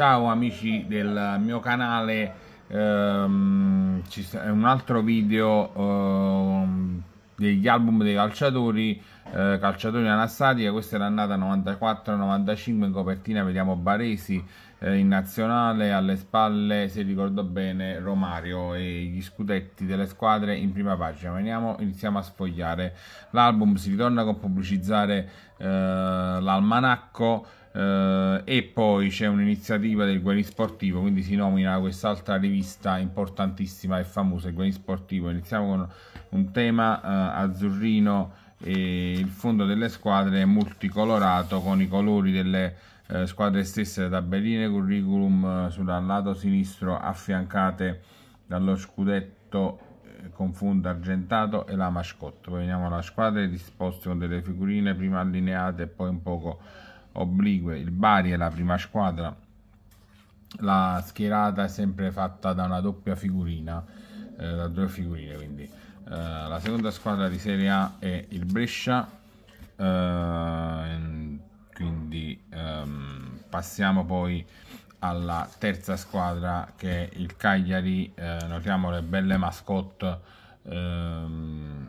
Ciao amici del mio canale, ehm, è un altro video ehm, degli album dei calciatori, eh, calciatori anastatica, questa è l'annata 94-95 in copertina, vediamo Baresi eh, in nazionale, alle spalle se ricordo bene Romario e gli scudetti delle squadre in prima pagina, veniamo, iniziamo a sfogliare l'album, si ritorna con pubblicizzare eh, l'almanacco, Uh, e poi c'è un'iniziativa del Sportivo, quindi si nomina quest'altra rivista importantissima e famosa, il Sportivo. Iniziamo con un tema uh, azzurrino e il fondo delle squadre è multicolorato con i colori delle uh, squadre stesse, tabelline, curriculum sul lato sinistro affiancate dallo scudetto con fondo argentato e la mascotte. Poi veniamo alla squadra disposte con delle figurine prima allineate e poi un poco oblique, il Bari è la prima squadra, la schierata è sempre fatta da una doppia figurina, eh, da due figurine quindi. Eh, la seconda squadra di Serie A è il Brescia, eh, quindi ehm, passiamo poi alla terza squadra che è il Cagliari, eh, notiamo le belle mascotte ehm,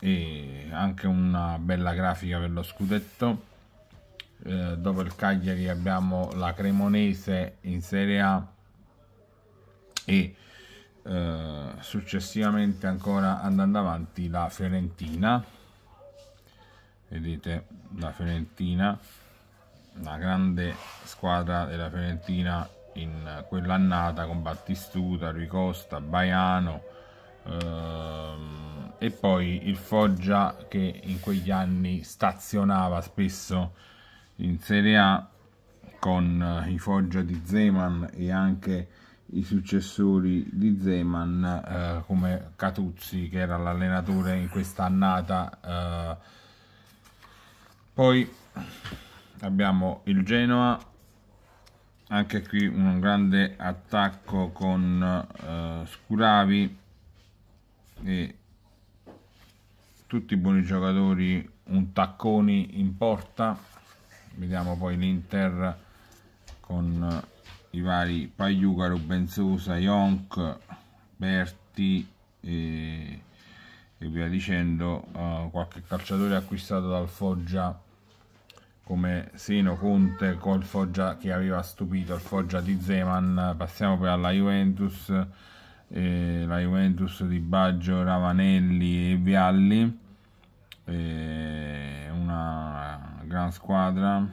e anche una bella grafica per lo scudetto eh, dopo il Cagliari abbiamo la Cremonese in Serie A e eh, successivamente ancora andando avanti la Fiorentina vedete la Fiorentina una grande squadra della Fiorentina in quell'annata con Battistuta, Ricosta, Baiano ehm, e poi il Foggia che in quegli anni stazionava spesso in Serie A con eh, i Foggia di Zeman e anche i successori di Zeman eh, come Catuzzi che era l'allenatore in quest'annata eh. poi abbiamo il Genoa anche qui un grande attacco con eh, Scuravi e tutti i buoni giocatori un tacconi in porta vediamo poi l'Inter con eh, i vari Pagliuca, Rubensusa, Yonk, Berti e, e via dicendo uh, qualche calciatore acquistato dal Foggia come Seno Conte col Foggia che aveva stupito il Foggia di Zeman passiamo poi alla Juventus eh, la Juventus di Baggio, Ravanelli e Vialli eh, una gran squadra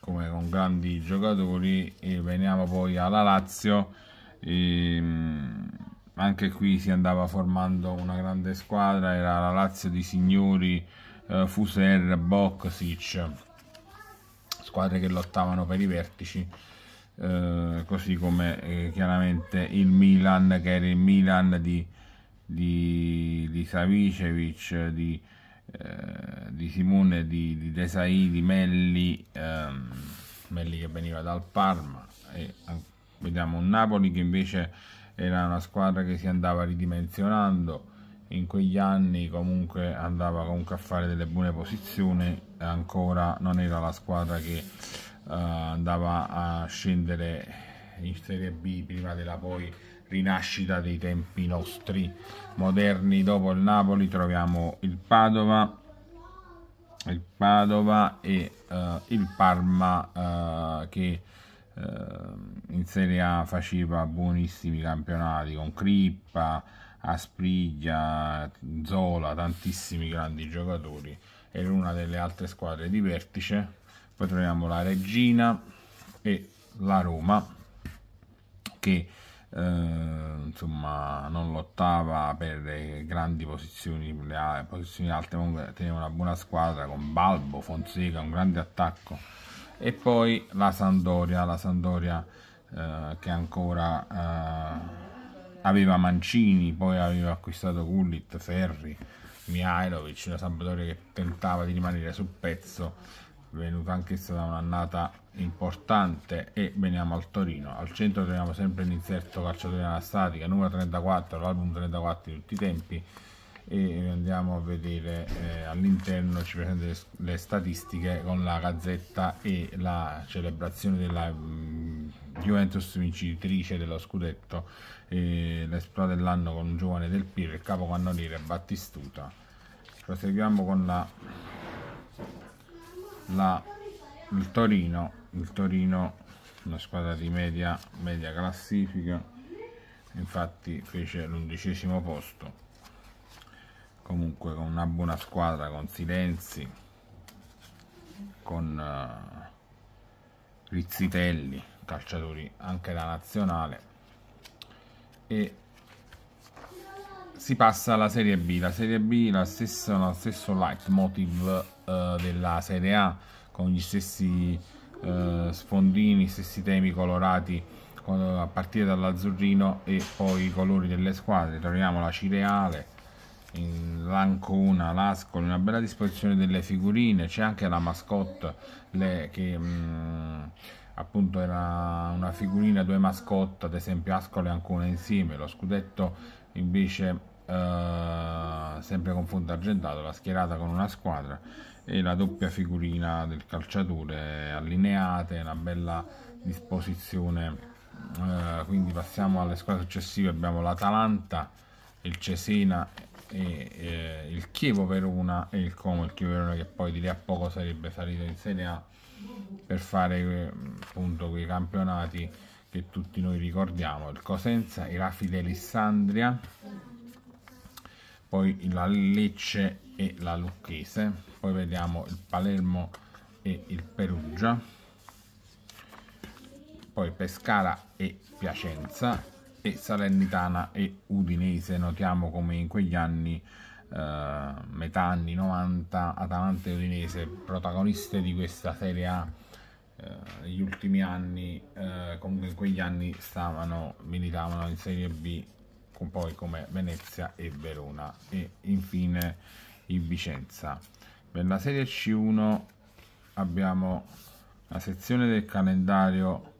come con grandi giocatori e veniamo poi alla Lazio e, ehm, anche qui si andava formando una grande squadra era la Lazio di signori eh, Fuser, Boksic squadre che lottavano per i vertici eh, così come eh, chiaramente il Milan che era il Milan di, di, di Savicevic di eh, di Simone, di, di Desai, di Melli, ehm, Melli che veniva dal Parma e vediamo un Napoli che invece era una squadra che si andava ridimensionando in quegli anni comunque andava comunque a fare delle buone posizioni ancora non era la squadra che uh, andava a scendere in Serie B prima della poi rinascita dei tempi nostri moderni dopo il Napoli troviamo il Padova il Padova e uh, il Parma uh, che uh, in Serie A faceva buonissimi campionati con Crippa, Aspriglia, Zola, tantissimi grandi giocatori era una delle altre squadre di vertice poi troviamo la Regina e la Roma che Ehm, insomma non lottava per le grandi posizioni, le posizioni alte, comunque teneva una buona squadra con Balbo, Fonseca, un grande attacco e poi la Sandoria, la Sandoria eh, che ancora eh, aveva Mancini, poi aveva acquistato Gullit, Ferri, Mihailovic, una Sampdoria che tentava di rimanere sul pezzo venuto anch'essa da un'annata importante e veniamo al Torino al centro troviamo sempre l'inserto calciatore anastatica numero 34 l'album 34 di tutti i tempi e andiamo a vedere eh, all'interno ci presenta le, le, statistiche con la gazzetta e la celebrazione della mh, mm, Juventus vincitrice dello scudetto eh, dell'anno con un giovane del Piro il capocannoniere Battistuta proseguiamo con la la, il Torino, il Torino una squadra di media, media classifica, infatti fece l'undicesimo posto, comunque con una buona squadra, con Silenzi, con uh, Rizzitelli, calciatori anche da nazionale, e si passa alla Serie B, la Serie B la stessa, lo stesso leitmotiv eh, della Serie A con gli stessi eh, sfondini, gli stessi temi colorati a partire dall'azzurrino e poi i colori delle squadre. Troviamo la Cireale, l'Ancona, l'Ascoli, una bella disposizione delle figurine, c'è anche la mascotte le, che... Mh, mm, appunto era una figurina, due mascotte, ad esempio Ascoli e Ancona insieme, lo scudetto invece eh, sempre con fondo argentato, la schierata con una squadra e la doppia figurina del calciatore allineate, una bella disposizione. Eh, quindi passiamo alle squadre successive, abbiamo l'Atalanta, il Cesena e, e, eh, il Chievo Verona e il Como, il Chievo Verona che poi di lì a poco sarebbe salito in Serie A per fare eh, appunto quei campionati che tutti noi ricordiamo, il Cosenza, i Rafi dell'Issandria poi la Lecce e la Lucchese, poi vediamo il Palermo e il Perugia, poi Pescara e Piacenza e Salernitana e Udinese. Notiamo come in quegli anni, eh, metà anni 90, Atalanta e Udinese, protagoniste di questa Serie A, eh, negli ultimi anni, eh, comunque in quegli anni stavano, militavano in Serie B poi come Venezia e Verona e infine in Vicenza. Per la serie C1 abbiamo la sezione del calendario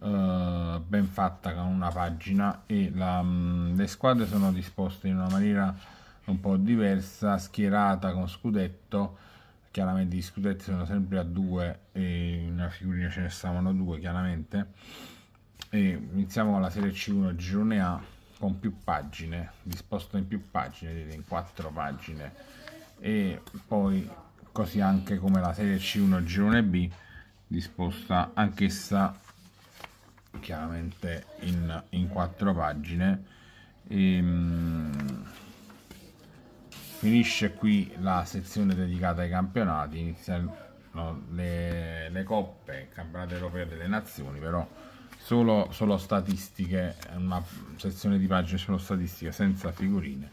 eh, ben fatta con una pagina e la, mm, le squadre sono disposte in una maniera un po' diversa, schierata con scudetto, chiaramente gli scudetti sono sempre a due e una figurina ce ne stavano due chiaramente e iniziamo con la serie C1 girone A con più pagine, disposto in più pagine, in quattro pagine e poi così anche come la serie C1 girone B disposta anch'essa chiaramente in, in quattro pagine e, ehm, mh, finisce qui la sezione dedicata ai campionati iniziano le, le coppe campionati europei delle nazioni però solo, solo statistiche, una sezione di pagine solo statistiche senza figurine.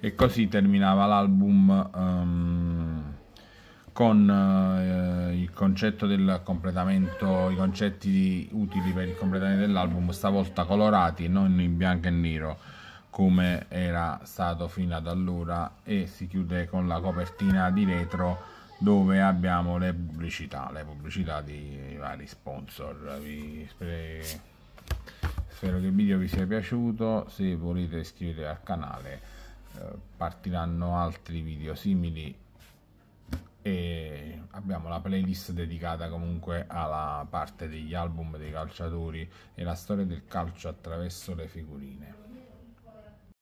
E così terminava l'album um, con eh, il concetto del completamento, i concetti utili per il completamento dell'album, stavolta colorati non in bianco e nero come era stato fino ad allora e si chiude con la copertina di retro dove abbiamo le pubblicità, le pubblicità di vari sponsor. Vi spero, spero che il video vi sia piaciuto, se volete iscrivervi al canale eh, partiranno altri video simili e abbiamo la playlist dedicata comunque alla parte degli album dei calciatori e la storia del calcio attraverso le figurine.